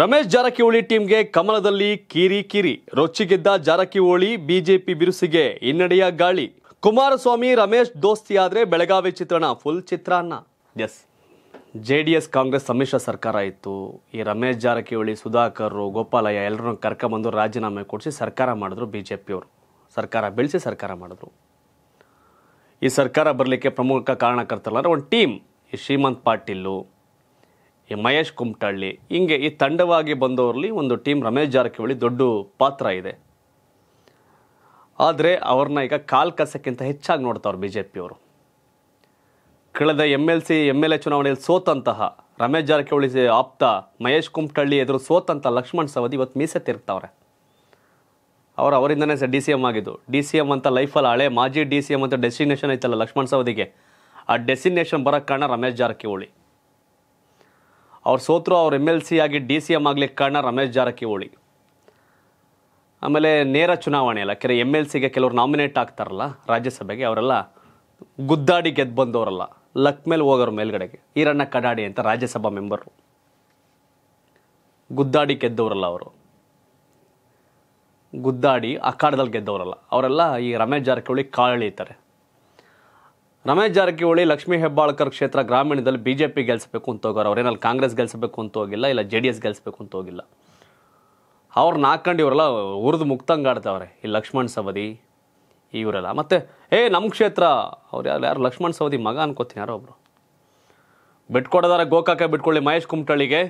ರಮೇಶ್ ಜಾರಕಿಹೊಳಿ ಟೀಮ್ಗೆ ಕಮಲದಲ್ಲಿ ಕಿರಿ ಕಿರಿ ರೊಚ್ಚಿಗೆದ್ದ ಜಾರಕಿಹೊಳಿ ಬಿಜೆಪಿ ಬಿರುಸಿಗೆ ಹಿನ್ನಡೆಯ ಗಾಳಿ ಕುಮಾರಸ್ವಾಮಿ ರಮೇಶ್ ದೋಸ್ತಿ ಬೆಳಗಾವಿ ಚಿತ್ರಣ ಫುಲ್ ಚಿತ್ರಾನ್ನ S J D S Congress ಸಮ್ಮಿಶ್ರ ಸರ್ಕಾರ ಇತ್ತು ಈ ರಮೇಶ್ ಜಾರಕಿಹೊಳಿ ಸುಧಾಕರ್ ಗೋಪಾಲಯ್ಯ ಎಲ್ಲರನ್ನು ಕರ್ಕೊಂಬಂದು ರಾಜೀನಾಮೆ ಕೊಡಿಸಿ ಸರ್ಕಾರ ಮಾಡಿದ್ರು ಬಿ ಜೆ ಸರ್ಕಾರ ಬೆಳೆಸಿ ಸರ್ಕಾರ ಮಾಡಿದ್ರು ಈ ಸರ್ಕಾರ ಬರಲಿಕ್ಕೆ ಪ್ರಮುಖ ಕಾರಣಕರ್ತರಲ್ಲ ಒಂದು ಟೀಮ್ ಈ ಶ್ರೀಮಂತ್ ಪಾಟೀಲು ಮಹೇಶ್ ಕುಮಟಳ್ಳಿ ಹಿಂಗೆ ಈ ತಂಡವಾಗಿ ಬಂದವರಲ್ಲಿ ಒಂದು ಟೀಮ್ ರಮೇಶ್ ಜಾರಕಿಹೊಳಿ ದೊಡ್ಡ ಪಾತ್ರ ಇದೆ ಆದರೆ ಅವ್ರನ್ನ ಈಗ ಕಾಲ್ ಕಸಕ್ಕಿಂತ ಹೆಚ್ಚಾಗಿ ನೋಡ್ತಾವ್ರು ಬಿ ಜೆ ಪಿಯವರು ಕಳೆದ M L C M L A ಚುನಾವಣೆಯಲ್ಲಿ ಸೋತಂತಹ ರಮೇಶ್ ಜಾರಕಿಹೊಳಿ ಆಪ್ತ ಮಹೇಶ್ ಕುಮಟಳ್ಳಿ ಎದುರು ಸೋತಂತ ಲಕ್ಷ್ಮಣ್ ಸವದಿ ಇವತ್ತು ಮೀಸೆ ಅವರು ಅವರಿಂದನೇ ಸರ್ ಡಿ ಸಿ ಎಮ್ ಆಗಿದ್ದು ಡಿ ಸಿ ಎಮ್ ಅಂತ ಲೈಫಲ್ಲಿ ಹಳೆ ಮಾಜಿ ಡಿ ಸಿ ಎಮ್ ಅಂತ ಡೆಸ್ಟಿನೇಷನ್ ಐತಲ್ಲ ಲಕ್ಷ್ಮಣ್ ಸವದಿಗೆ ಆ ಡೆಸ್ಟಿನೇಷನ್ ಬರೋಕ್ಕೆ ಕಾರಣ ರಮೇಶ್ ಜಾರಕಿಹೊಳಿ ಅವ್ರು ಸೋತರು ಅವ್ರು ಎಮ್ ಎಲ್ ಸಿ ಆಗಿ ಡಿ ಸಿ ಎಮ್ ಆಗಲಿಕ್ಕೆ ಕಾರಣ ರಮೇಶ್ ಜಾರಕಿಹೊಳಿ ಆಮೇಲೆ ನೇರ ಚುನಾವಣೆ ಅಲ್ಲ ಕೆರೆ ಎಮ್ ಎಲ್ ಸಿಗೆ ಕೆಲವರು ನಾಮಿನೇಟ್ ಆಗ್ತಾರಲ್ಲ ರಾಜ್ಯಸಭೆಗೆ ಅವರೆಲ್ಲ ಗುದ್ದಾಡಿ ಗೆದ್ದು ಬಂದವರಲ್ಲ ಲಕ್ ಮೇಲೆ ಹೋಗೋರು ಮೇಲ್ಗಡೆಗೆ ಈರಣ್ಣ ಕಡಾಡಿ ಅಂತ ರಾಜ್ಯಸಭಾ ಮೆಂಬರು ಗುದ್ದಾಡಿ ಗೆದ್ದವರಲ್ಲ ಅವರು ಗುದ್ದಾಡಿ ಅಖಾಡದಲ್ಲಿ ಗೆದ್ದವರಲ್ಲ ಅವರೆಲ್ಲ ಈ ರಮೇಶ್ ಜಾರಕಿಹೊಳಿ ಕಾಳಳಿತಾರೆ ರಮೇಶ್ ಜಾರಕಿಹೊಳಿ ಲಕ್ಷ್ಮೀ ಹೆಬ್ಬಾಳ್ಕರ್ ಕ್ಷೇತ್ರ ಗ್ರಾಮೀಣದಲ್ಲಿ ಬಿ ಜೆ ಪಿ ಗೆಲ್ಸಬೇಕು ಅಂತ ಹೋಗೋರು ಅವ್ರೇನಲ್ಲಿ ಕಾಂಗ್ರೆಸ್ ಗೆಲ್ಸಬೇಕು ಅಂತ ಹೋಗಿಲ್ಲ ಇಲ್ಲ ಜೆ ಡಿ ಎಸ್ ಗೆಲ್ಸಬೇಕು ಅಂತ ಹೋಗಿಲ್ಲ ಅವ್ರನ್ನ ಹಾಕೊಂಡು ಇವರೆಲ್ಲ ಉರಿದು ಮುಕ್ತಂಗಾಡ್ತವ್ರೆ ಈ ಲಕ್ಷ್ಮಣ್ ಸವದಿ ಇವರೆಲ್ಲ ಮತ್ತು ಏ ನಮ್ಮ ಕ್ಷೇತ್ರ ಅವ್ರು ಯಾರು ಯಾರು ಲಕ್ಷ್ಮಣ್ ಸವದಿ ಮಗ ಅನ್ಕೋತೀನಿ ಯಾರೋ ಒಬ್ರು ಬಿಟ್ಕೊಡೋದಾರ ಗೋಕಾಕ ಬಿಟ್ಕೊಳ್ಳಿ ಮಹೇಶ್ ಕುಮಟಳ್ಳಿಗೆ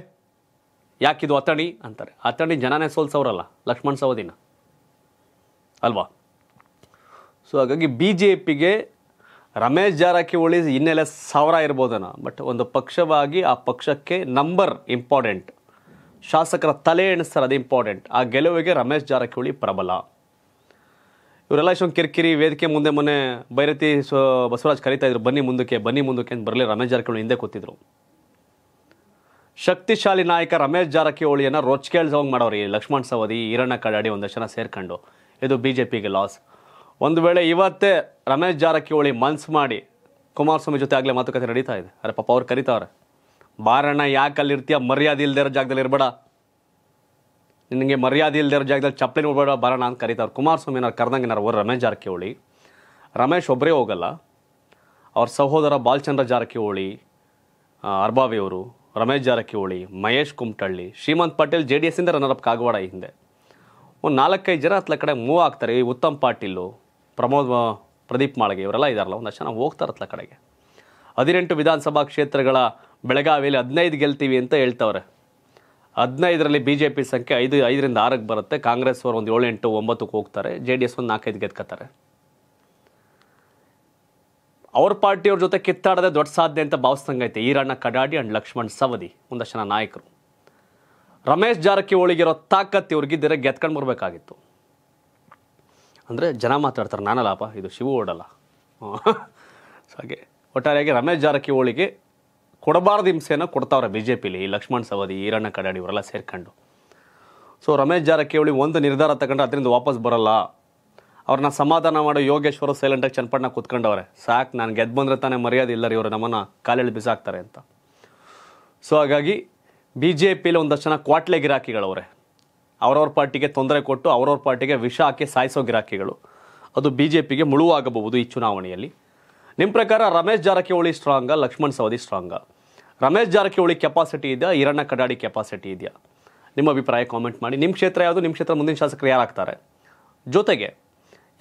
ಯಾಕಿದು ಅತಣಿ ಅಂತಾರೆ ಅತಣಿ ಜನನೇ ಸೋಲ್ಸವ್ರಲ್ಲ ಲಕ್ಷ್ಮಣ್ ಸವದಿನ ಅಲ್ವಾ ಸೊ ಹಾಗಾಗಿ ಬಿ ಜೆ ಪಿಗೆ ರಮೇಶ್ ಜಾರಕಿಹೊಳಿ ಇನ್ನೆಲ್ಲ ಸಾವಿರ ಇರ್ಬೋದನ ಬಟ್ ಒಂದು ಪಕ್ಷವಾಗಿ ಆ ಪಕ್ಷಕ್ಕೆ ನಂಬರ್ ಇಂಪಾರ್ಟೆಂಟ್ ಶಾಸಕರ ತಲೆ ಎಣಿಸ್ತಾರೆ ಅದು ಇಂಪಾರ್ಟೆಂಟ್ ಆ ಗೆಲುವಿಗೆ ರಮೇಶ್ ಜಾರಕಿಹೊಳಿ ಪ್ರಬಲ ಇವರೆಲ್ಲ ಇಷ್ಟೊಂದು ಕಿರಿಕಿರಿ ವೇದಿಕೆ ಮುಂದೆ ಮೊನ್ನೆ ಬೈರತಿ ಸೊ ಬಸವರಾಜ್ ಕರೀತಾ ಇದ್ರು ಬನ್ನಿ ಮುಂದಕ್ಕೆ ಬನ್ನಿ ಮುಂದಕ್ಕೆ ಅಂತ ಬರಲಿ ರಮೇಶ್ ಜಾರಕಿಹೊಳಿ ಹಿಂದೆ ಕೂತಿದ್ರು ಶಕ್ತಿಶಾಲಿ ನಾಯಕ ರಮೇಶ್ ಜಾರಕಿಹೊಳಿಯನ್ನು ರೋಚ್ಕೇಳ್ಸೋಂಗೆ ಮಾಡೋರು ಈ ಲಕ್ಷ್ಮಣ್ ಸವದಿ ಈರಣ್ಣ ಕಡಾಡಿ ಒಂದಷ್ಟು ಜನ ಸೇರ್ಕೊಂಡು ಇದು ಬಿ ಜೆ ಪಿಗೆ ಲಾಸ್ ಒಂದು ವೇಳೆ ಇವತ್ತೇ ರಮೇಶ್ ಜಾರಕಿಹೊಳಿ ಮನ್ಸು ಮಾಡಿ ಕುಮಾರಸ್ವಾಮಿ ಜೊತೆ ಆಗಲೇ ಮಾತುಕತೆ ನಡೀತಾ ಇದೆ ಅರೆ ಪಾಪ ಅವ್ರು ಕರೀತಾವ್ರೆ ಬಾರಣ್ಣ ಯಾಕೆ ಇರ್ತೀಯ ಮರ್ಯಾದೆ ಇಲ್ದೇ ಇರೋ ಜಾಗದಲ್ಲಿ ಇರಬೇಡ ನಿನಗೆ ಮರ್ಯಾದೆ ಇಲ್ದೇ ಇರೋ ಜಾಗದಲ್ಲಿ ಚಪ್ಪಲಿ ನೋಡಬೇಡ ಬಾರಣ್ಣ ಅಂತ ಕರಿತಾವ್ರು ಕುಮಾರಸ್ವಾಮಿ ಏನಾರು ಕರೆದಂಗೆ ಏನಾರು ಒಬ್ಬರು ರಮೇಶ್ ಜಾರಕಿಹೊಳಿ ರಮೇಶ್ ಒಬ್ಬರೇ ಹೋಗಲ್ಲ ಅವ್ರ ಸಹೋದರ ಬಾಲಚಂದ್ರ ಜಾರಕಿಹೊಳಿ ಅವರು ರಮೇಶ್ ಜಾರಕಿಹೊಳಿ ಮಹೇಶ್ ಕುಮಟಳ್ಳಿ ಶ್ರೀಮಂತ್ ಪಟೇಲ್ ಜೆ ಡಿ ಇಂದ ರನ್ನರಪ್ ಕಾಗವಾಡ ಹಿಂದೆ ಒಂದು ನಾಲ್ಕೈದು ಜನ ಹತ್ತಲ ಕಡೆ ಮೂವ್ ಆಗ್ತಾರೆ ಈ ಉತ್ತಮ್ ಪಾಟೀಲು ಪ್ರಮೋದ್ ಪ್ರದೀಪ್ ಮಾಳಗೆ ಇವರೆಲ್ಲ ಇದಾರಲ್ಲ ಒಂದಷ್ಟು ಜನ ಹೋಗ್ತಾ ಕಡೆಗೆ ಹದಿನೆಂಟು ವಿಧಾನಸಭಾ ಕ್ಷೇತ್ರಗಳ ಬೆಳಗಾವಿಯಲ್ಲಿ ಹದಿನೈದು ಗೆಲ್ತೀವಿ ಅಂತ ಹೇಳ್ತವ್ರೆ ಹದಿನೈದರಲ್ಲಿ ಬಿ ಜೆ ಪಿ ಸಂಖ್ಯೆ ಐದು ಐದರಿಂದ ಆರಕ್ಕೆ ಬರುತ್ತೆ ಕಾಂಗ್ರೆಸ್ ಅವರು ಒಂದು ಏಳು ಎಂಟು ಒಂಬತ್ತಕ್ಕೆ ಹೋಗ್ತಾರೆ ಜೆ ಡಿ ಎಸ್ ಒಂದು ನಾಲ್ಕೈದು ಗೆದ್ಕೋತಾರೆ ಅವ್ರ ಪಾರ್ಟಿಯವ್ರ ಜೊತೆ ಕಿತ್ತಾಡದೆ ದೊಡ್ಡ ಸಾಧ್ಯ ಅಂತ ಭಾವಿಸ್ತಂಗೈತೆ ಈರಣ್ಣ ಕಡಾಡಿ ಆ್ಯಂಡ್ ಲಕ್ಷ್ಮಣ್ ಸವದಿ ಒಂದಷ್ಟು ಜನ ನಾಯಕರು ರಮೇಶ್ ಜಾರಕಿಹೊಳಿಗಿರೋ ತಾಕತ್ತು ಇವ್ರಿಗಿದ್ದರೆ ಗೆದ್ಕೊಂಡು ಬರಬೇಕಾಗಿತ್ತು ಅಂದರೆ ಜನ ಮಾತಾಡ್ತಾರೆ ನಾನಲ್ಲಪ್ಪ ಇದು ಶಿವ ಓಡಲ್ಲ ಹಾಗೆ ಒಟ್ಟಾರೆಯಾಗಿ ರಮೇಶ್ ಜಾರಕಿಹೊಳಿಗೆ ಕೊಡಬಾರದು ಹಿಂಸೆಯನ್ನು ಕೊಡ್ತಾವ್ರೆ ಬಿ ಜೆ ಪಿಲಿ ಈ ಲಕ್ಷ್ಮಣ್ ಸವದಿ ಈರಣ್ಣ ಕಡಾಡಿ ಇವರೆಲ್ಲ ಸೇರ್ಕೊಂಡು ಸೊ ರಮೇಶ್ ಜಾರಕಿಹೊಳಿ ಒಂದು ನಿರ್ಧಾರ ತಗೊಂಡು ಅದರಿಂದ ವಾಪಸ್ ಬರಲ್ಲ ಅವ್ರನ್ನ ಸಮಾಧಾನ ಮಾಡೋ ಯೋಗೇಶ್ವರ ಸೈಲೆಂಟಾಗಿ ಚನ್ನಪಟ್ಟಣ ಕೂತ್ಕೊಂಡವ್ರೆ ಸಾಕು ನಾನು ಗೆದ್ದು ಬಂದರೆ ತಾನೇ ಮರ್ಯಾದೆ ಇಲ್ಲ ರೀ ಇವರು ನಮ್ಮನ್ನು ಕಾಲೆಳು ಬಿಸಾಕ್ತಾರೆ ಅಂತ ಸೊ ಹಾಗಾಗಿ ಬಿ ಜೆ ಪಿಲಿ ಒಂದಷ್ಟು ಜನ ಕ್ವಾಟ್ಲೆ ಗಿರಾಕಿಗಳವ್ರೆ ಅವರವ್ರ ಪಾರ್ಟಿಗೆ ತೊಂದರೆ ಕೊಟ್ಟು ಅವರವ್ರ ಪಾರ್ಟಿಗೆ ವಿಷ ಹಾಕಿ ಸಾಯಿಸೋ ಗಿರಾಕಿಗಳು ಅದು ಬಿ ಜೆ ಪಿಗೆ ಮುಳುವಾಗಬಹುದು ಈ ಚುನಾವಣೆಯಲ್ಲಿ ನಿಮ್ಮ ಪ್ರಕಾರ Ramesh Jarkiholi strong Laxman Savadi strong Ramesh Jarkiholi capacity ಇದೆಯಾ ಈರಣ್ಣ ಕಡಾಡಿ ಕೆಪಾಸಿಟಿ ಇದೆಯಾ ನಿಮ್ಮ ಅಭಿಪ್ರಾಯ ಕಾಮೆಂಟ್ ಮಾಡಿ ನಿಮ್ಮ ಕ್ಷೇತ್ರ ಯಾವುದು ನಿಮ್ಮ ಕ್ಷೇತ್ರ ಮುಂದಿನ ಶಾಸಕರು ಯಾರಾಗ್ತಾರೆ ಜೊತೆಗೆ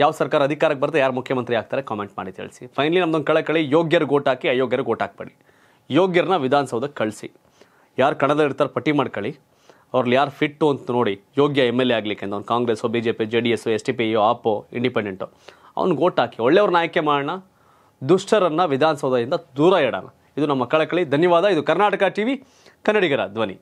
ಯಾವ ಸರ್ಕಾರ ಅಧಿಕಾರಕ್ಕೆ ಬರುತ್ತೆ ಯಾರು ಮುಖ್ಯಮಂತ್ರಿ ಆಗ್ತಾರೆ ಕಾಮೆಂಟ್ ಮಾಡಿ ತಿಳಿಸಿ ಫೈನಲಿ ನಮ್ಮದೊಂದು ಕಳೆ ಕಳೆ ಯೋಗ್ಯರು ಗೋಟ್ ಹಾಕಿ ಅಯೋಗ್ಯರು ಗೋಟ್ ಹಾಕ್ಬೇಡಿ ಯೋಗ್ಯರನ್ನ ವಿಧಾನಸೌಧಕ್ಕೆ ಕಳಿಸಿ ಯಾರು ಕಣದಲ್ಲಿರ್ತಾರೆ ಪಟ್ಟಿ ಮಾಡ್ಕೊಳ್ಳಿ ಅವ್ರಲ್ಲಿ ಯಾರು ಫಿಟ್ಟು ಅಂತ ನೋಡಿ ಯೋಗ್ಯ ಎಮ್ ಎಲ್ ಎ ಆಗಲಿಕ್ಕೆ ಅಂತ ಅವ್ನು Congress B J P J D S S T P ಆಪೋ ಇಂಡಿಪೆಂಡೆಂಟು ಅವ್ನು ಓಟ್ ಹಾಕಿ ಒಳ್ಳೆಯವ್ರನ್ನ ಆಯ್ಕೆ ಮಾಡೋಣ ದುಷ್ಟರನ್ನು ವಿಧಾನಸೌಧದಿಂದ ದೂರ ಇಡೋಣ ಇದು ನಮ್ಮ ಕಳಕಳಿ ಧನ್ಯವಾದ ಇದು ಕರ್ನಾಟಕ ಟಿ ವಿ ಕನ್ನಡಿಗರ ಧ್ವನಿ